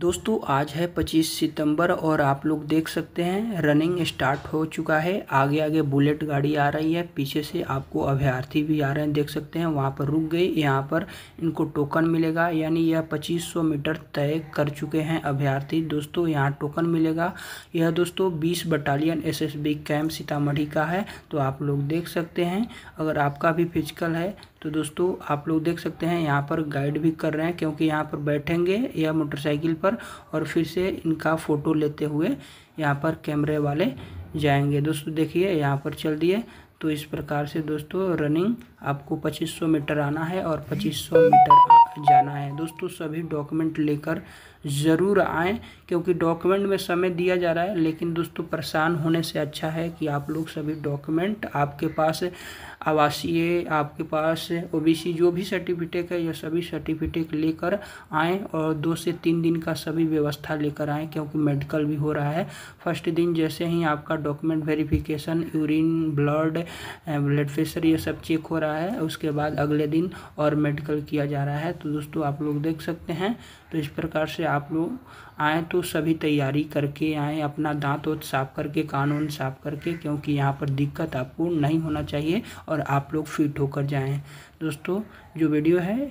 दोस्तों आज है 25 सितंबर और आप लोग देख सकते हैं रनिंग स्टार्ट हो चुका है आगे आगे बुलेट गाड़ी आ रही है पीछे से आपको अभ्यर्थी भी आ रहे हैं देख सकते हैं वहाँ पर रुक गई यहाँ पर इनको टोकन मिलेगा यानी यह 2500 मीटर तय कर चुके हैं अभ्यर्थी दोस्तों यहाँ टोकन मिलेगा यह दोस्तों बीस बटालियन एस कैंप सीतामढ़ी का है तो आप लोग देख सकते हैं अगर आपका भी फिजिकल है तो दोस्तों आप लोग देख सकते हैं यहाँ पर गाइड भी कर रहे हैं क्योंकि यहाँ पर बैठेंगे या मोटरसाइकिल पर और फिर से इनका फ़ोटो लेते हुए यहाँ पर कैमरे वाले जाएंगे दोस्तों देखिए यहाँ पर चल दिए तो इस प्रकार से दोस्तों रनिंग आपको 2500 मीटर आना है और 2500 मीटर जाना है दोस्तों सभी डॉक्यूमेंट लेकर ज़रूर आएँ क्योंकि डॉक्यूमेंट में समय दिया जा रहा है लेकिन दोस्तों परेशान होने से अच्छा है कि आप लोग सभी डॉक्यूमेंट आपके पास आवासीय आपके पास ओबीसी जो भी सर्टिफिकेट है यह सभी सर्टिफिकेट लेकर आएँ और दो से तीन दिन का सभी व्यवस्था लेकर आएँ क्योंकि मेडिकल भी हो रहा है फर्स्ट दिन जैसे ही आपका document verification urine blood blood pressure ये सब चेक हो रहा है उसके बाद अगले दिन और मेडिकल किया जा रहा है तो तो दोस्तों आप लोग देख सकते हैं तो इस प्रकार से आप लोग आएँ तो सभी तैयारी करके आएँ अपना दांत वाँत साफ करके कान साफ करके क्योंकि यहाँ पर दिक्कत आपको नहीं होना चाहिए और आप लोग फिट होकर जाएँ दोस्तों जो वीडियो है